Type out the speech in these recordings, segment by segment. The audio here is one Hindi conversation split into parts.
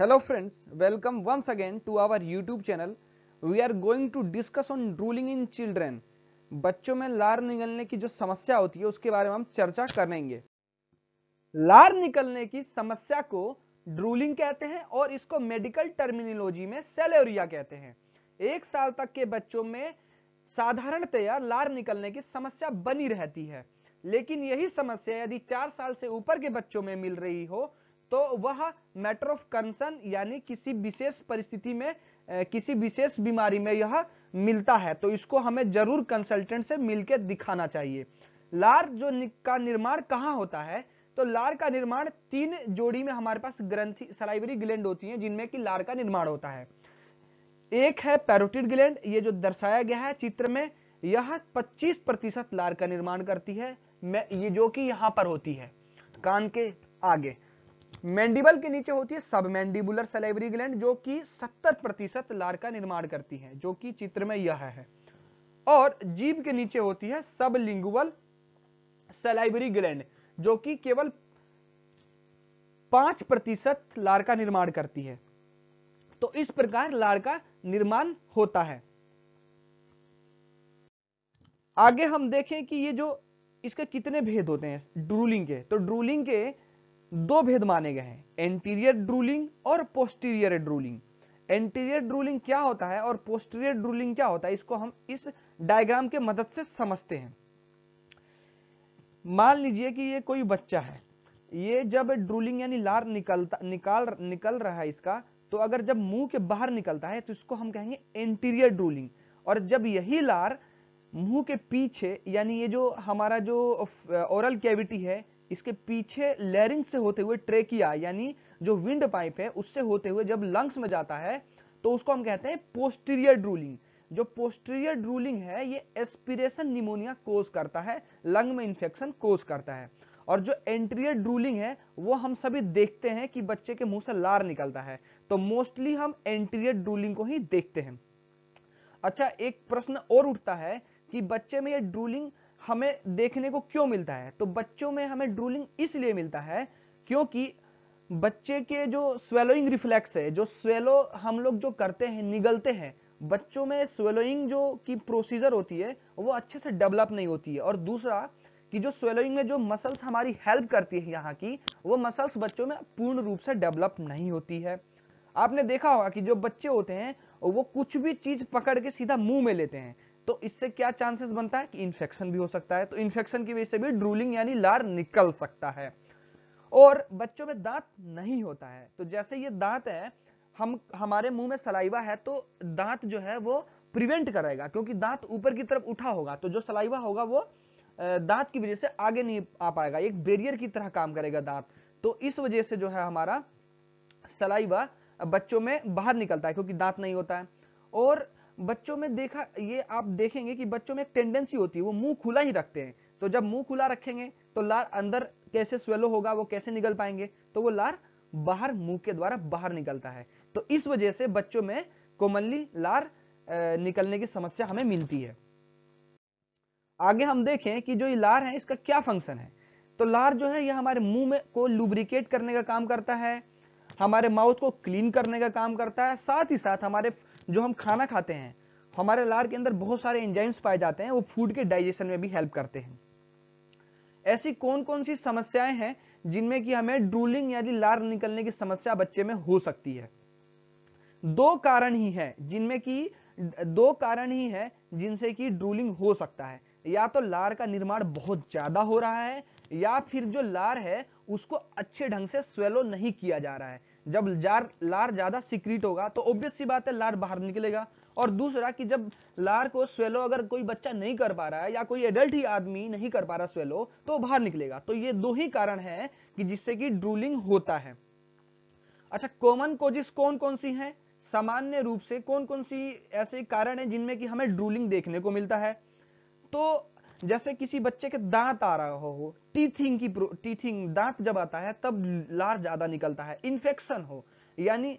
Hello friends welcome once again to our YouTube channel we are going to discuss on drooling in children बच्चों में लार निकलने की जो समस्या होती है उसके बारे में हम चर्चा करेंगे लार निकलने की समस्या को ड्रूलिंग कहते हैं और इसको मेडिकल टर्मिनोलॉजी में सेलेरिया कहते हैं एक साल तक के बच्चों में साधारणतया लार निकलने की समस्या बनी रहती है लेकिन यही समस्या यदि चार साल से ऊपर के बच्चों में मिल रही हो तो वह मैटर ऑफ कंसर्न यानी किसी विशेष परिस्थिति में किसी विशेष बीमारी में यह मिलता है तो इसको हमें जरूर कंसल्टेंट से मिलकर दिखाना चाहिए लार जो का निर्माण कहाँ होता है तो लार का निर्माण तीन जोड़ी में हमारे पास ग्रंथि सलाइवरी ग्लैंड होती हैं जिनमें कि लार का निर्माण होता है एक है पैरोटिड ग्लैंड ये जो दर्शाया गया है चित्र में यह 25 प्रतिशत लार का निर्माण करती है मैं ये जो कि यहां पर होती है कान के आगे मैंडिबल के नीचे होती है सब मैंडिबुलर सेलेवरी ग्लैंड जो कि 70 प्रतिशत लार का निर्माण करती है जो कि चित्र में यह है और जीभ के नीचे होती है सब लिंगुअल सेलाइवरी ग्लैंड जो कि केवल पांच प्रतिशत लार का निर्माण करती है तो इस प्रकार लार का निर्माण होता है आगे हम देखें कि ये जो इसके कितने भेद होते हैं ड्रूलिंग के तो ड्रूलिंग के दो भेद माने गए हैं एंटीरियर ड्रूलिंग और पोस्टीरियर ड्रूलिंग एंटीरियर ड्रूलिंग क्या होता है और पोस्टीरियर ड्रूलिंग क्या होता है इसको हम इस डायग्राम के मदद से समझते हैं मान लीजिए कि ये कोई बच्चा है ये जब ड्रूलिंग यानी लार निकलता निकाल निकल रहा है इसका तो अगर जब मुंह के बाहर निकलता है तो इसको हम कहेंगे एंटीरियर ड्रूलिंग और जब यही लार मुंह के पीछे यानी ये जो हमारा जो ओरल कैविटी है इसके पीछे लेरिंग से होते हुए ट्रेकिया यानी जो विंड पाइप है उससे होते हुए जब लंग्स में जाता है तो उसको हम कहते हैं पोस्टीरियर ड्रूलिंग जो पोस्टीरियर ड्रूलिंग है ये एस्पिरेशन निमोनिया कोज करता है लंग में इंफेक्शन कोज करता है और जो एंट्रियर ड्रूलिंग है वो हम सभी देखते हैं कि बच्चे के मुंह से लार निकलता है तो मोस्टली हम एंट्रियर ड्रूलिंग को ही देखते हैं अच्छा एक प्रश्न और उठता है कि बच्चे में ये ड्रूलिंग हमें देखने को क्यों मिलता है तो बच्चों में हमें ड्रूलिंग इसलिए मिलता है क्योंकि बच्चे के जो स्वेलोइंग रिफ्लेक्स है जो स्वेलो हम लोग जो करते हैं निगलते हैं बच्चों में स्वेलोइंग जो की प्रोसीजर होती है वो अच्छे से डेवलप नहीं होती है और दूसरा कि जो स्वेलोइंग में जो मसल्स हमारी हेल्प करती है यहाँ की वो मसल्स बच्चों में पूर्ण रूप से डेवलप नहीं होती है आपने देखा होगा कि जो बच्चे होते हैं वो कुछ भी चीज पकड़ के सीधा मुंह में लेते हैं तो इससे क्या चांसेस बनता है कि इन्फेक्शन भी हो सकता है तो इन्फेक्शन की वजह से भी ड्रूलिंग यानी लार निकल सकता है और बच्चों में दांत नहीं होता है तो जैसे ये दांत है हम हमारे मुंह में सलाइवा है तो दांत जो है वो प्रिवेंट करेगा क्योंकि दांत ऊपर की तरफ उठा होगा तो जो सलाइवा होगा वो दांत की वजह से आगे नहीं आ पाएगा एक बेरियर की तरह काम करेगा दांत तो इस वजह से जो है हमारा सलाइवा बच्चों में बाहर निकलता है क्योंकि दांत नहीं होता है और बच्चों में देखा ये आप देखेंगे कि बच्चों में एक टेंडेंसी होती है वो मुंह खुला ही रखते हैं तो जब मुंह खुला रखेंगे तो लार अंदर कैसे स्वेलो होगा वो कैसे निकल पाएंगे तो वो लार बाहर मुंह के द्वारा बाहर निकलता है तो इस वजह से बच्चों में कॉमनली लार निकलने की समस्या हमें मिलती है आगे हम देखें कि जो ये लार है इसका क्या फंक्शन है तो लार जो है यह हमारे मुंह में को लुब्रिकेट करने का काम करता है हमारे माउथ को क्लीन करने का काम करता है साथ ही साथ हमारे जो हम खाना खाते हैं हमारे लार के अंदर बहुत सारे एंजाइम्स पाए जाते हैं वो फूड के डाइजेशन में भी हेल्प करते हैं ऐसी कौन कौन सी समस्याएं हैं जिनमें कि हमें ड्रूलिंग यानी लार निकलने की समस्या बच्चे में हो सकती है दो कारण ही है जिनमें कि दो कारण ही है जिनसे कि ड्रूलिंग हो सकता है या तो लार का निर्माण बहुत ज्यादा हो रहा है या फिर जो लार है उसको अच्छे ढंग से स्वेलो नहीं किया जा रहा है जब जार लार ज्यादा सिक्रीट होगा तो ऑब्वियस सी बात है लार बाहर निकलेगा और दूसरा कि जब लार को स्वेलो अगर कोई बच्चा नहीं कर पा रहा है या कोई एडल्ट ही आदमी नहीं कर पा रहा स्वेलो तो बाहर निकलेगा तो ये दो ही कारण है कि जिससे कि ड्रूलिंग होता है अच्छा कॉमन कोजिस कौन कौन सी है सामान्य रूप से कौन कौन सी ऐसे कारण है जिनमें कि हमें ड्रूलिंग देखने को मिलता है तो जैसे किसी बच्चे के दांत आ रहा हो टीथिंग की टीथिंग दांत जब आता है तब लार ज्यादा निकलता है इन्फेक्शन हो यानी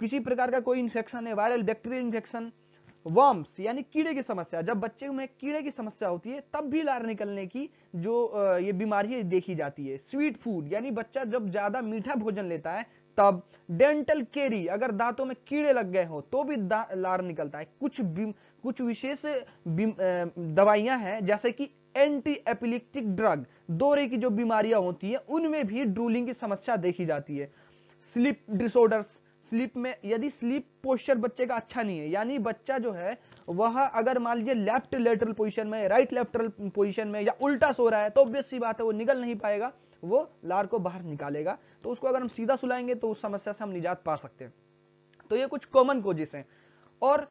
किसी प्रकार का कोई इन्फेक्शन है वायरल बैक्टीरियल इन्फेक्शन वर्म्स यानी कीड़े की समस्या जब बच्चे में कीड़े की समस्या होती है तब भी लार निकलने की जो ये बीमारी देखी जाती है स्वीट फूड यानी बच्चा जब ज्यादा मीठा भोजन लेता है तब डेंटल केरी अगर दांतों में कीड़े लग गए हो तो भी लार निकलता है कुछ कुछ विशेष दवाइयां हैं जैसे कि एंटी एपिलिप्टिक ड्रग दौरे की जो बीमारियां होती हैं उनमें भी ड्रूलिंग की समस्या देखी जाती है स्लीप डिसऑर्डर्स स्लीप में यदि स्लीप पोस्चर बच्चे का अच्छा नहीं है यानी बच्चा जो है वह अगर मान लीजिए लेफ्ट लेटरल पोजीशन में राइट लेफ्टरल पोजीशन में या उल्टा सो रहा है तो ऑब्वियस सी बात है वो निकल नहीं पाएगा वो लार को बाहर निकालेगा तो उसको अगर हम सीधा सुलाएंगे तो उस समस्या से हम निजात पा सकते हैं तो ये कुछ कॉमन कोजेस हैं और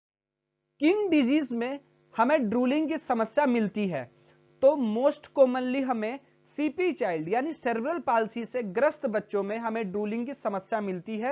किन डिजीज में हमें ड्रूलिंग की समस्या मिलती है तो मोस्ट कॉमनली हमें सीपी चाइल्ड यानी सेरेब्रल पालसी से ग्रस्त बच्चों में हमें डूलिंग की समस्या मिलती है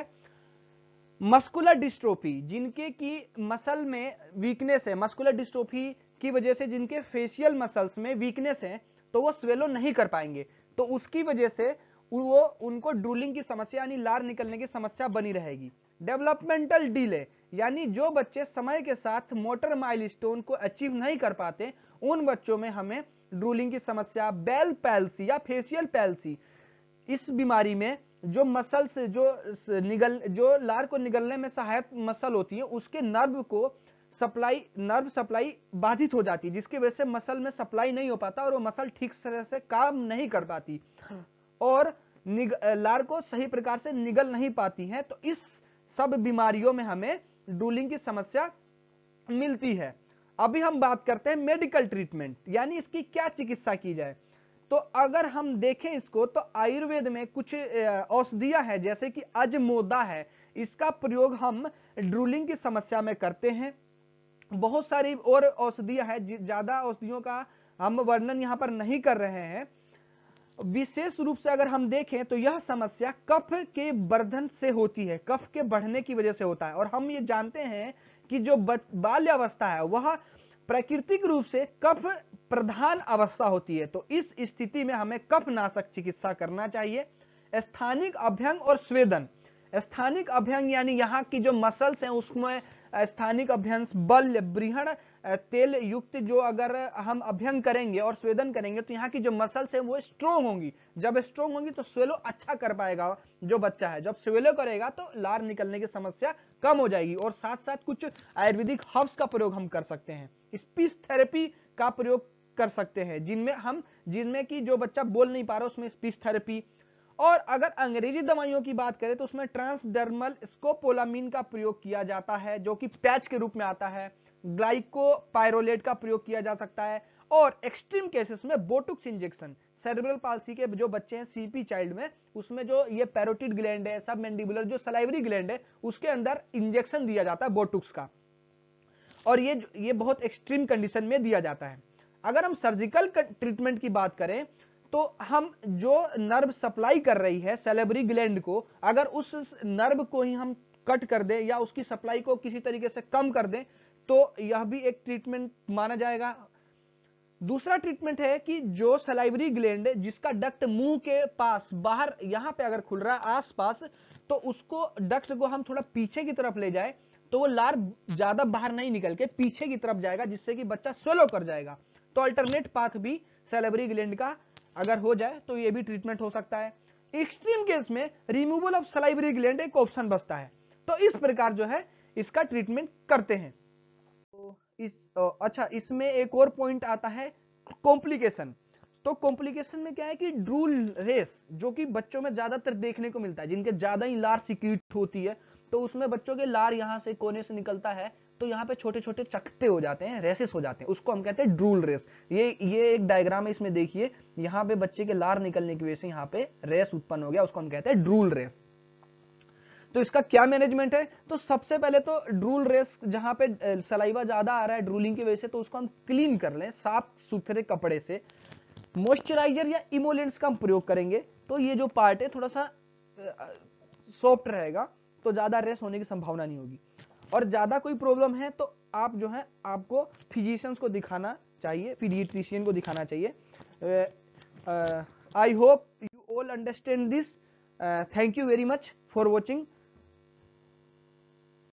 मस्कुलर डिस्ट्रोफी जिनके की मसल में वीकनेस है मस्कुलर डिस्ट्रोफी की वजह से जिनके फेशियल मसल्स में वीकनेस है तो वो स्वेलो नहीं कर पाएंगे तो उसकी वजह से वो उनको डूलिंग की समस्या यानी लार निकलने की समस्या बनी रहेगी डेवलपमेंटल डिले यानी जो बच्चे समय के साथ मोटर माइलस्टोन को अचीव नहीं कर पाते उन बच्चों में हमें ड्रूलिंग की समस्या बेल पैल्सी या फेशियल पैल्सी इस बीमारी में जो मसल से जो निगल जो लार को निगलने में सहायक मसल होती है उसके नर्व को सप्लाई नर्व सप्लाई बाधित हो जाती है जिसकी वजह से मसल में सप्लाई नहीं हो पाता और वो मसल ठीक तरह से काम नहीं कर पाती हाँ। और लार को सही प्रकार से निगल नहीं पाती है तो इस सब बीमारियों में हमें डूलिंग की समस्या मिलती है अभी हम बात करते हैं मेडिकल ट्रीटमेंट यानी इसकी क्या चिकित्सा की जाए तो अगर हम देखें इसको तो आयुर्वेद में कुछ औषधियां हैं जैसे कि अजमोदा है इसका प्रयोग हम ड्रूलिंग की समस्या में करते हैं बहुत सारी और औषधियां हैं ज्यादा औषधियों का हम वर्णन यहाँ पर नहीं कर रहे हैं विशेष रूप से अगर हम देखें तो यह समस्या कफ के वर्धन से होती है कफ के बढ़ने की वजह से होता है और हम ये जानते हैं कि जो बाल्यावस्था है वह प्राकृतिक रूप से कफ प्रधान अवस्था होती है तो इस स्थिति में हमें कफ नाशक चिकित्सा करना चाहिए स्थानिक अभ्यंग और स्वेदन स्थानिक अभ्यंग यानी यहाँ की जो मसल्स हैं उसमें स्थानिक अभ्यंग बल बृहण तेल युक्त जो अगर हम अभ्यंग करेंगे और स्वेदन करेंगे तो यहाँ की जो मसल्स है वो स्ट्रोंग होंगी जब स्ट्रोंग होंगी तो स्वेलो अच्छा कर पाएगा जो बच्चा है जब स्वेलो करेगा तो लार निकलने की समस्या कम हो जाएगी और साथ साथ कुछ आयुर्वेदिक हर्ब्स का प्रयोग हम कर सकते हैं स्पीच थेरेपी का प्रयोग कर सकते हैं जिनमें हम जिनमें की जो बच्चा बोल नहीं पा रहा उसमें स्पीच थेरेपी और अगर अंग्रेजी दवाइयों की बात करें तो उसमें ट्रांसडर्मल स्कोपोलामीन का प्रयोग किया जाता है जो कि पैच के रूप में आता है ग्लाइकोपायरोलेट का प्रयोग किया जा सकता है और एक्सट्रीम केसेस में बोटुक्स इंजेक्शन सेरेब्रल पालसी के जो बच्चे हैं सीपी चाइल्ड में उसमें जो ये पैरोटिड ग्लैंड है सब मैंडिबुलर जो सलाइवरी ग्लैंड है उसके अंदर इंजेक्शन दिया जाता है बोटुक्स का और ये ये बहुत एक्सट्रीम कंडीशन में दिया जाता है अगर हम सर्जिकल ट्रीटमेंट की बात करें तो हम जो नर्व सप्लाई कर रही है सेलेबरी ग्लैंड को अगर उस नर्व को ही हम कट कर दें या उसकी सप्लाई को किसी तरीके से कम कर दें तो यह भी एक ट्रीटमेंट माना जाएगा दूसरा ट्रीटमेंट है कि जो सलाइवरी ग्लैंड जिसका डक्ट मुंह के पास बाहर यहां पे अगर खुल रहा है आसपास तो उसको डक्ट को हम थोड़ा पीछे की तरफ ले जाए तो वो लार ज्यादा बाहर नहीं निकल के पीछे की तरफ जाएगा जिससे कि बच्चा स्वेलो कर जाएगा तो अल्टरनेट पाथ भी सेलेबरी ग्लैंड का अगर हो जाए तो ये भी ट्रीटमेंट हो सकता है एक्सट्रीम केस में रिमूवल ऑफ सलाइवरी ग्लैंड एक ऑप्शन बचता है तो इस प्रकार जो है इसका ट्रीटमेंट करते हैं इस अच्छा इसमें एक और पॉइंट आता है कॉम्प्लिकेशन तो कॉम्प्लिकेशन में क्या है कि ड्रूल रेस जो कि बच्चों में ज्यादातर देखने को मिलता है जिनके ज्यादा ही लार सिक्यूट होती है तो उसमें बच्चों के लार यहाँ से कोने से निकलता है तो यहाँ पे छोटे छोटे चकते हो जाते हैं रेसेस हो जाते हैं उसको हम कहते हैं ड्रूल रेस ये ये एक डायग्राम है इसमें देखिए यहाँ पे बच्चे के लार निकलने की वजह से यहाँ पे रेस उत्पन्न हो गया उसको हम कहते हैं ड्रूल रेस तो इसका क्या मैनेजमेंट है तो सबसे पहले तो ड्रूल रेस जहां पे सलाइवा ज्यादा आ रहा है ड्रूलिंग की वजह से तो उसको हम क्लीन कर लें साफ सुथरे कपड़े से मॉइस्चराइजर या इमोलेंट्स का हम प्रयोग करेंगे तो ये जो पार्ट है थोड़ा सा सॉफ्ट रहेगा तो ज्यादा रेस होने की संभावना नहीं होगी और ज्यादा कोई प्रॉब्लम है तो आप जो है आपको फिजिशियंस को दिखाना चाहिए पीडियट्रिशियन को दिखाना चाहिए I hope you all understand this thank you very much for watching